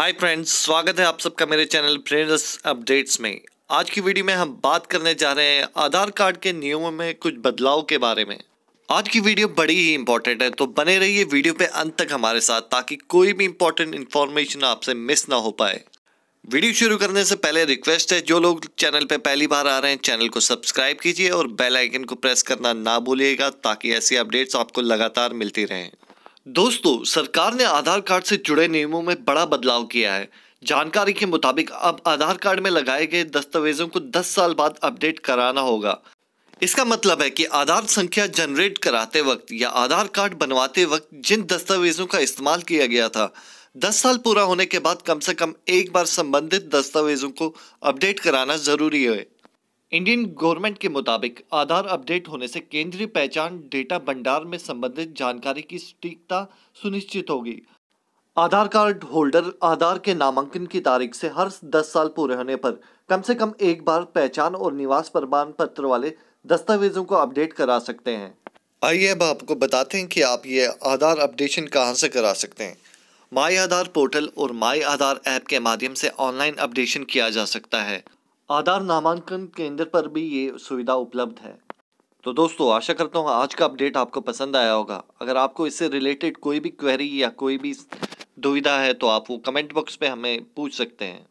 hi friends स्वागत है आप सबका मेरे चैनल ब्रेनरस अपडेट्स में आज की वीडियो में हम बात करने जा रहे हैं आधार कार्ड के नियमों में कुछ बदलाव के बारे में आज की वीडियो बड़ी ही इंपॉर्टेंट है तो बने रहिए वीडियो पे अंत तक हमारे साथ ताकि कोई भी इंपॉर्टेंट इन्फॉर्मेशन आपसे मिस ना हो पाए वीडियो शुरू करने से पहले रिक्वेस्ट है जो लोग चैनल पर पहली बार आ रहे हैं चैनल को सब्सक्राइब कीजिए और बेलाइकन को प्रेस करना ना भूलिएगा ताकि ऐसी अपडेट्स आपको लगातार मिलती रहें दोस्तों सरकार ने आधार कार्ड से जुड़े नियमों में बड़ा बदलाव किया है जानकारी के मुताबिक अब आधार कार्ड में लगाए गए दस्तावेजों को 10 साल बाद अपडेट कराना होगा इसका मतलब है कि आधार संख्या जनरेट कराते वक्त या आधार कार्ड बनवाते वक्त जिन दस्तावेजों का इस्तेमाल किया गया था 10 साल पूरा होने के बाद कम से कम एक बार संबंधित दस्तावेजों को अपडेट कराना ज़रूरी है इंडियन गवर्नमेंट के मुताबिक आधार अपडेट होने से केंद्रीय पहचान डेटा भंडार में संबंधित जानकारी की सटीकता सुनिश्चित होगी आधार कार्ड होल्डर आधार के नामांकन की तारीख से हर 10 साल पूरे होने पर कम से कम एक बार पहचान और निवास प्रमाण पत्र वाले दस्तावेजों को अपडेट करा सकते हैं आइए अब आपको बताते हैं कि आप ये आधार अपडेशन कहाँ से करा सकते हैं माई आधार पोर्टल और माई आधार ऐप के माध्यम से ऑनलाइन अपडेशन किया जा सकता है आधार नामांकन केंद्र पर भी ये सुविधा उपलब्ध है तो दोस्तों आशा करता हूँ आज का अपडेट आपको पसंद आया होगा अगर आपको इससे रिलेटेड कोई भी क्वेरी या कोई भी दुविधा है तो आप वो कमेंट बॉक्स पे हमें पूछ सकते हैं